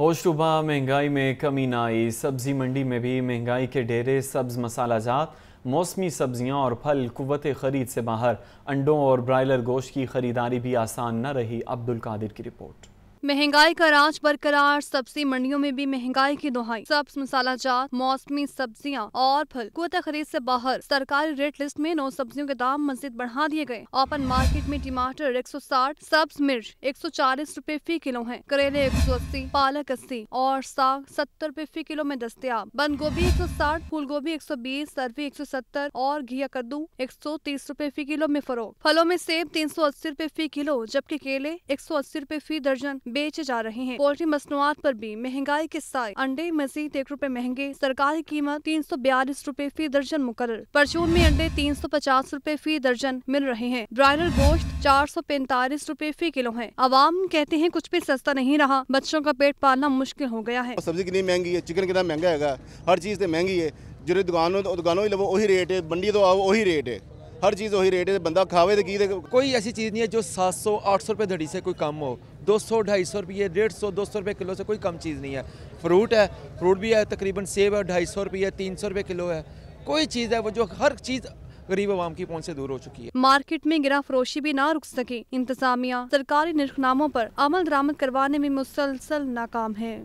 होशरुबा महंगाई में कमी ना आई सब्ज़ी मंडी में भी महंगाई के डेरे सब्ज़ मसाला जात मौसमी सब्जियां और फल कुत खरीद से बाहर अंडों और ब्रायलर गोश्त की खरीदारी भी आसान न रही अब्दुल कादिर की रिपोर्ट महंगाई का राज बरकरार सब्जी मंडियों में भी महंगाई की दुहाई सब्ज मसाला जात मौसमी सब्जियां और फल कोता खरीद से बाहर सरकारी रेट लिस्ट में नौ सब्जियों के दाम मजदूर बढ़ा दिए गए ओपन मार्केट में टमाटर 160, सब्ज मिर्च एक सौ फी किलो है करेले 180, पालक 80 और साग 70 रूपए फी किलो में दस्तियाब बंद गोभी एक सौ साठ गोभी एक सौ बीस एक सौ सत्तर और घिया कद्दू एक सौ तीस फी किलो में फरोख फलों में सेब तीन सौ अस्सी फी किलो जबकि केले एक सौ अस्सी फी दर्जन बेचे जा रहे हैं पोल्ट्री मसनुआत पर भी महंगाई के साथ अंडे मजीद एक रूपए महंगे सरकारी कीमत तीन सौ बयालीस रूपए फी दर्जन मुकर परचून में अंडे तीन सौ पचास रूपए फी दर्जन मिल रहे हैं ब्रायलर गोश्त चार सौ पैंतालीस रूपए फी किलो है आवाम कहते हैं कुछ भी सस्ता नहीं रहा बच्चों का पेट पालना मुश्किल हो गया है सब्जी कितनी महंगी है चिकन कितना महंगा है हर चीज महंगी है जो दुकानों दुकानों ही लवो वही रेट है मंडी तो आओ वही रेट है हर चीज़ वही रेट है बंदा खावे तो की कोई ऐसी चीज़ नहीं है जो सात सौ आठ सौ धड़ी से कोई कम हो दो सौ ढाई सौ रुपये डेढ़ सौ दो सौ रुपये किलो से कोई कम चीज़ नहीं है फ्रूट है फ्रूट भी है तकरीबन सेब है ढाई सौ रुपये तीन सौ रुपये किलो है कोई चीज़ है वो जो हर चीज़ गरीब आवाम की पहुँच से दूर हो चुकी है मार्केट में गिरा फरोशी भी ना रुक सके इंतजामिया सरकारी निर्खनामों पर अमल दरामद करवाने में मुसलसल नाकाम है